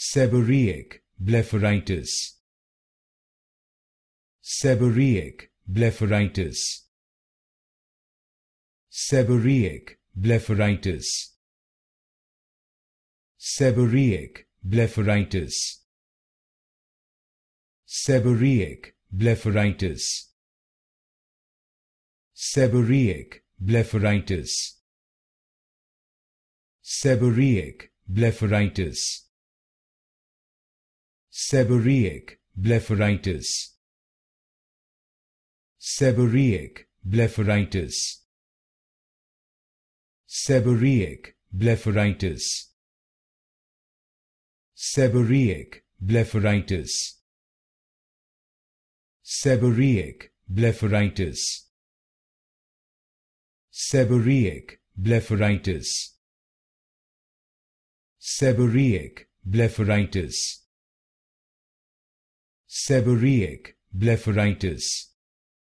seborrheic blepharitis seborrheic blepharitis seborrheic blepharitis seborrheic blepharitis seborrheic blepharitis seborrheic blepharitis seborrheic blepharitis seborrheic blepharitis seborrheic blepharitis seborrheic blepharitis seborrheic blepharitis seborrheic blepharitis seborrheic blepharitis seborrheic blepharitis seborrheic blepharitis